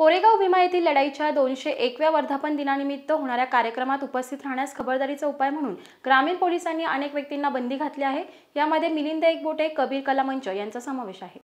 कोरेगाव भीमा येथील लढाईच्या दोनशे एकव्या वर्धापन दिनानिमित्त होणाऱ्या कार्यक्रमात उपस्थित राहण्यास खबरदारीचा उपाय म्हणून ग्रामीण पोलिसांनी अनेक व्यक्तींना बंदी घातली आहे यामध्ये मिलिंद एकबोटे कबीर कला कलामंच यांचा समावेश आहे